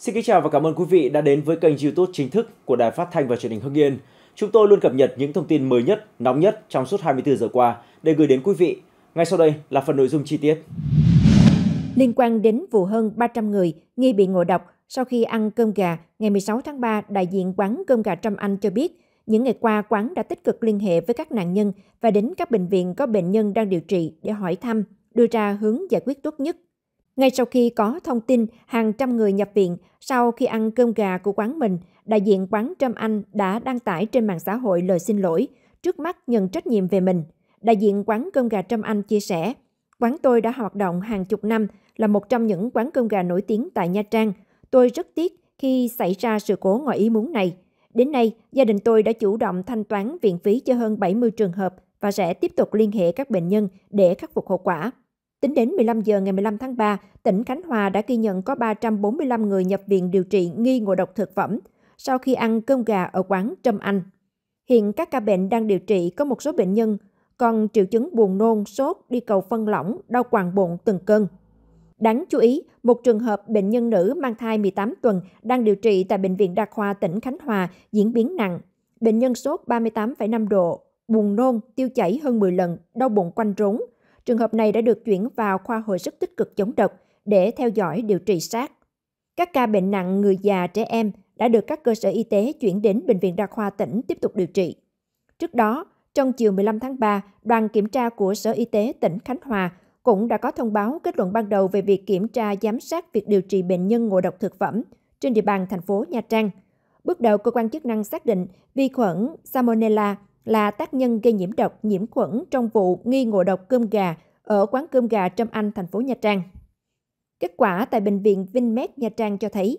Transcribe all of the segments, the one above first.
Xin kính chào và cảm ơn quý vị đã đến với kênh YouTube chính thức của Đài Phát thanh và Truyền hình Hưng Yên. Chúng tôi luôn cập nhật những thông tin mới nhất, nóng nhất trong suốt 24 giờ qua để gửi đến quý vị. Ngay sau đây là phần nội dung chi tiết. Liên quan đến vụ hơn 300 người nghi bị ngộ độc sau khi ăn cơm gà, ngày 16 tháng 3, đại diện quán cơm gà Trâm Anh cho biết, những ngày qua quán đã tích cực liên hệ với các nạn nhân và đến các bệnh viện có bệnh nhân đang điều trị để hỏi thăm, đưa ra hướng giải quyết tốt nhất ngay sau khi có thông tin hàng trăm người nhập viện sau khi ăn cơm gà của quán mình, đại diện quán Trâm Anh đã đăng tải trên mạng xã hội lời xin lỗi, trước mắt nhận trách nhiệm về mình. Đại diện quán cơm gà Trâm Anh chia sẻ, quán tôi đã hoạt động hàng chục năm, là một trong những quán cơm gà nổi tiếng tại Nha Trang. Tôi rất tiếc khi xảy ra sự cố ngoài ý muốn này. Đến nay, gia đình tôi đã chủ động thanh toán viện phí cho hơn 70 trường hợp và sẽ tiếp tục liên hệ các bệnh nhân để khắc phục hậu quả. Tính đến 15 giờ ngày 15 tháng 3, tỉnh Khánh Hòa đã ghi nhận có 345 người nhập viện điều trị nghi ngộ độc thực phẩm sau khi ăn cơm gà ở quán Trâm Anh. Hiện các ca bệnh đang điều trị có một số bệnh nhân còn triệu chứng buồn nôn, sốt, đi cầu phân lỏng, đau quàng bụng từng cơn. Đáng chú ý, một trường hợp bệnh nhân nữ mang thai 18 tuần đang điều trị tại Bệnh viện Đa khoa tỉnh Khánh Hòa diễn biến nặng. Bệnh nhân sốt 38,5 độ, buồn nôn, tiêu chảy hơn 10 lần, đau bụng quanh rốn, Trường hợp này đã được chuyển vào khoa hồi sức tích cực chống độc để theo dõi điều trị sát. Các ca bệnh nặng người già trẻ em đã được các cơ sở y tế chuyển đến Bệnh viện Đa khoa tỉnh tiếp tục điều trị. Trước đó, trong chiều 15 tháng 3, đoàn kiểm tra của Sở Y tế tỉnh Khánh Hòa cũng đã có thông báo kết luận ban đầu về việc kiểm tra giám sát việc điều trị bệnh nhân ngộ độc thực phẩm trên địa bàn thành phố Nha Trang. Bước đầu, cơ quan chức năng xác định vi khuẩn Salmonella là tác nhân gây nhiễm độc, nhiễm khuẩn trong vụ nghi ngộ độc cơm gà ở quán cơm gà Trâm Anh, thành phố Nha Trang. Kết quả tại Bệnh viện Vinmec Nha Trang cho thấy,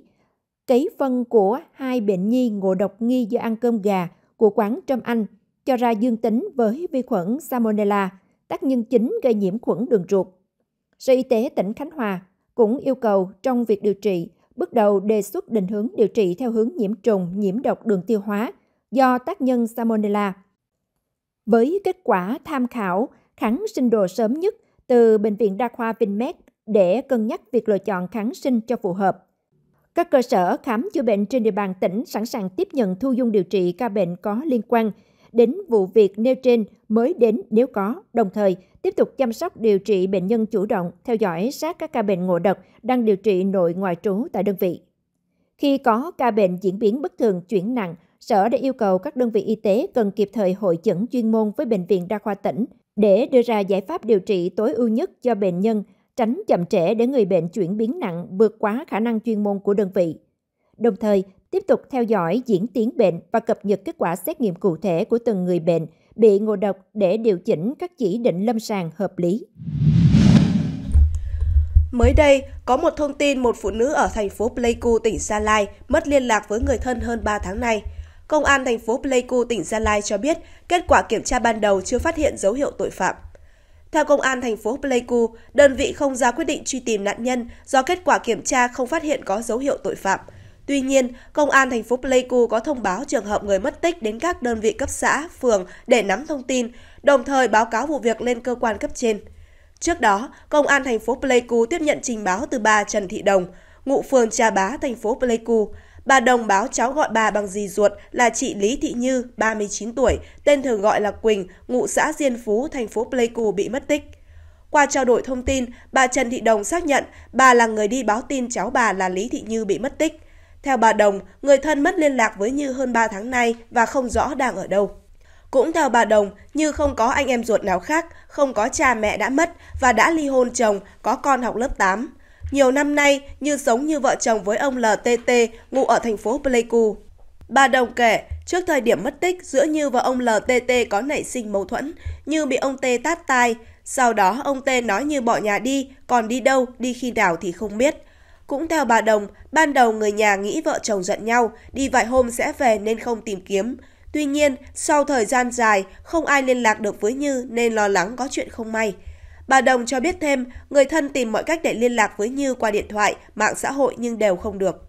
cấy phân của hai bệnh nhi ngộ độc nghi do ăn cơm gà của quán Trâm Anh cho ra dương tính với vi khuẩn Salmonella, tác nhân chính gây nhiễm khuẩn đường ruột. Sở Y tế tỉnh Khánh Hòa cũng yêu cầu trong việc điều trị, bước đầu đề xuất định hướng điều trị theo hướng nhiễm trùng, nhiễm độc đường tiêu hóa do tác nhân Salmonella – với kết quả tham khảo kháng sinh đồ sớm nhất từ Bệnh viện Đa khoa Vinmec để cân nhắc việc lựa chọn kháng sinh cho phù hợp. Các cơ sở khám chữa bệnh trên địa bàn tỉnh sẵn sàng tiếp nhận thu dung điều trị ca bệnh có liên quan đến vụ việc nêu trên mới đến nếu có, đồng thời tiếp tục chăm sóc điều trị bệnh nhân chủ động, theo dõi sát các ca bệnh ngộ độc đang điều trị nội ngoại trú tại đơn vị. Khi có ca bệnh diễn biến bất thường chuyển nặng, Sở đã yêu cầu các đơn vị y tế cần kịp thời hội chẩn chuyên môn với Bệnh viện Đa khoa tỉnh để đưa ra giải pháp điều trị tối ưu nhất cho bệnh nhân, tránh chậm trễ để người bệnh chuyển biến nặng vượt quá khả năng chuyên môn của đơn vị. Đồng thời, tiếp tục theo dõi diễn tiến bệnh và cập nhật kết quả xét nghiệm cụ thể của từng người bệnh bị ngộ độc để điều chỉnh các chỉ định lâm sàng hợp lý. Mới đây, có một thông tin một phụ nữ ở thành phố Pleiku, tỉnh Sa Lai mất liên lạc với người thân hơn 3 tháng nay. Công an thành phố Pleiku, tỉnh Gia Lai cho biết kết quả kiểm tra ban đầu chưa phát hiện dấu hiệu tội phạm. Theo Công an thành phố Pleiku, đơn vị không ra quyết định truy tìm nạn nhân do kết quả kiểm tra không phát hiện có dấu hiệu tội phạm. Tuy nhiên, Công an thành phố Pleiku có thông báo trường hợp người mất tích đến các đơn vị cấp xã, phường để nắm thông tin, đồng thời báo cáo vụ việc lên cơ quan cấp trên. Trước đó, Công an thành phố Pleiku tiếp nhận trình báo từ bà Trần Thị Đồng, ngụ phường Trà Bá, thành phố Pleiku. Bà Đồng báo cháu gọi bà bằng dì ruột là chị Lý Thị Như, 39 tuổi, tên thường gọi là Quỳnh, ngụ xã Diên Phú, thành phố Pleiku bị mất tích. Qua trao đổi thông tin, bà Trần Thị Đồng xác nhận bà là người đi báo tin cháu bà là Lý Thị Như bị mất tích. Theo bà Đồng, người thân mất liên lạc với Như hơn 3 tháng nay và không rõ đang ở đâu. Cũng theo bà Đồng, Như không có anh em ruột nào khác, không có cha mẹ đã mất và đã ly hôn chồng, có con học lớp 8 nhiều năm nay như sống như vợ chồng với ông LTT ngụ ở thành phố Pleiku. Bà Đồng kể, trước thời điểm mất tích, giữa Như và ông LTT có nảy sinh mâu thuẫn, Như bị ông T tát tai. Sau đó, ông T nói Như bỏ nhà đi, còn đi đâu, đi khi nào thì không biết. Cũng theo bà Đồng, ban đầu người nhà nghĩ vợ chồng giận nhau, đi vài hôm sẽ về nên không tìm kiếm. Tuy nhiên, sau thời gian dài, không ai liên lạc được với Như nên lo lắng có chuyện không may. Bà Đồng cho biết thêm, người thân tìm mọi cách để liên lạc với Như qua điện thoại, mạng xã hội nhưng đều không được.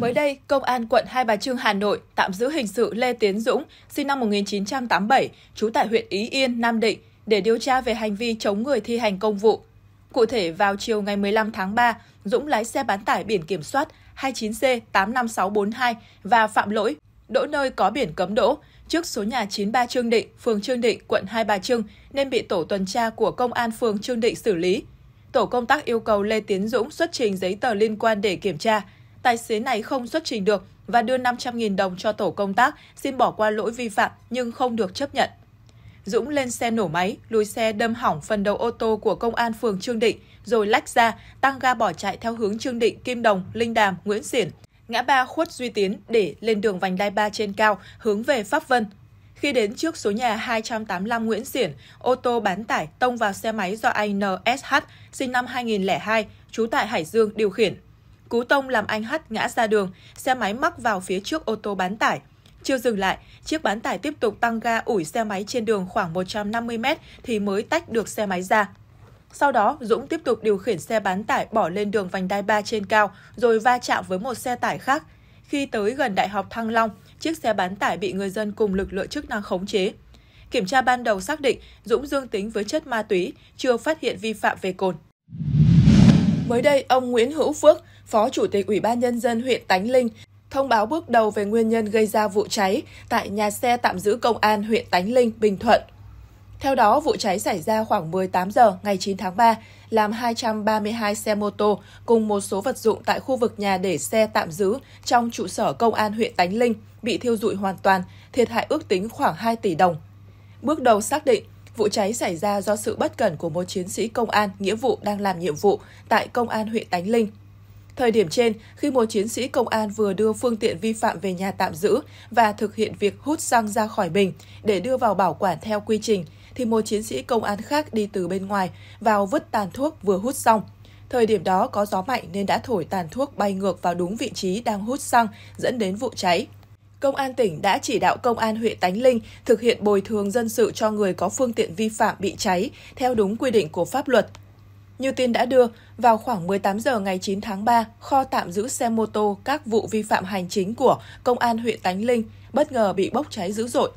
Mới đây, Công an quận Hai Bà Trưng, Hà Nội tạm giữ hình sự Lê Tiến Dũng, sinh năm 1987, trú tại huyện Ý Yên, Nam Định, để điều tra về hành vi chống người thi hành công vụ. Cụ thể, vào chiều ngày 15 tháng 3, Dũng lái xe bán tải biển kiểm soát 29C85642 và phạm lỗi đỗ nơi có biển cấm đỗ trước số nhà 93 Trương Định, phường Trương Định, quận Hai Bà Trưng nên bị tổ tuần tra của công an phường Trương Định xử lý. Tổ công tác yêu cầu Lê Tiến Dũng xuất trình giấy tờ liên quan để kiểm tra. Tài xế này không xuất trình được và đưa 500.000 đồng cho tổ công tác xin bỏ qua lỗi vi phạm nhưng không được chấp nhận. Dũng lên xe nổ máy, lùi xe đâm hỏng phần đầu ô tô của công an phường Trương Định, rồi lách ra, tăng ga bỏ chạy theo hướng Trương Định, Kim Đồng, Linh Đàm, Nguyễn Xiển ngã ba Khuất Duy Tiến để lên đường vành đai 3 trên cao hướng về Pháp Vân. Khi đến trước số nhà 285 Nguyễn Xiển, ô tô bán tải tông vào xe máy do anh NSH, sinh năm 2002, trú tại Hải Dương điều khiển. Cú tông làm anh H ngã ra đường, xe máy mắc vào phía trước ô tô bán tải. Chưa dừng lại, chiếc bán tải tiếp tục tăng ga ủi xe máy trên đường khoảng 150 m thì mới tách được xe máy ra. Sau đó, Dũng tiếp tục điều khiển xe bán tải bỏ lên đường vành đai 3 trên cao, rồi va chạm với một xe tải khác. Khi tới gần Đại học Thăng Long, chiếc xe bán tải bị người dân cùng lực lượng chức năng khống chế. Kiểm tra ban đầu xác định Dũng dương tính với chất ma túy, chưa phát hiện vi phạm về cồn. Mới đây, ông Nguyễn Hữu Phước, Phó Chủ tịch Ủy ban Nhân dân huyện Tánh Linh, thông báo bước đầu về nguyên nhân gây ra vụ cháy tại nhà xe tạm giữ công an huyện Tánh Linh, Bình Thuận. Theo đó, vụ cháy xảy ra khoảng 18 giờ ngày 9 tháng 3, làm 232 xe mô tô cùng một số vật dụng tại khu vực nhà để xe tạm giữ trong trụ sở công an huyện Tánh Linh bị thiêu dụi hoàn toàn, thiệt hại ước tính khoảng 2 tỷ đồng. Bước đầu xác định, vụ cháy xảy ra do sự bất cẩn của một chiến sĩ công an nghĩa vụ đang làm nhiệm vụ tại công an huyện Tánh Linh. Thời điểm trên, khi một chiến sĩ công an vừa đưa phương tiện vi phạm về nhà tạm giữ và thực hiện việc hút xăng ra khỏi bình để đưa vào bảo quản theo quy trình – thì một chiến sĩ công an khác đi từ bên ngoài vào vứt tàn thuốc vừa hút xong. Thời điểm đó có gió mạnh nên đã thổi tàn thuốc bay ngược vào đúng vị trí đang hút xăng dẫn đến vụ cháy. Công an tỉnh đã chỉ đạo Công an huyện Tánh Linh thực hiện bồi thường dân sự cho người có phương tiện vi phạm bị cháy theo đúng quy định của pháp luật. Như tin đã đưa, vào khoảng 18 giờ ngày 9 tháng 3, kho tạm giữ xe mô tô các vụ vi phạm hành chính của Công an huyện Tánh Linh bất ngờ bị bốc cháy dữ dội.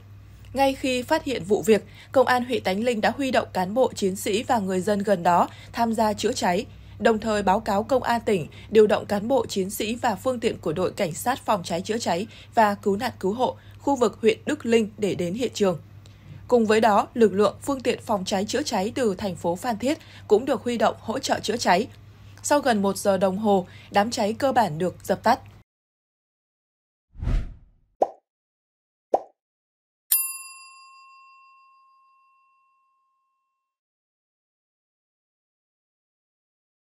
Ngay khi phát hiện vụ việc, Công an huyện Tánh Linh đã huy động cán bộ, chiến sĩ và người dân gần đó tham gia chữa cháy, đồng thời báo cáo Công an tỉnh điều động cán bộ, chiến sĩ và phương tiện của đội cảnh sát phòng cháy chữa cháy và cứu nạn cứu hộ khu vực huyện Đức Linh để đến hiện trường. Cùng với đó, lực lượng phương tiện phòng cháy chữa cháy từ thành phố Phan Thiết cũng được huy động hỗ trợ chữa cháy. Sau gần một giờ đồng hồ, đám cháy cơ bản được dập tắt.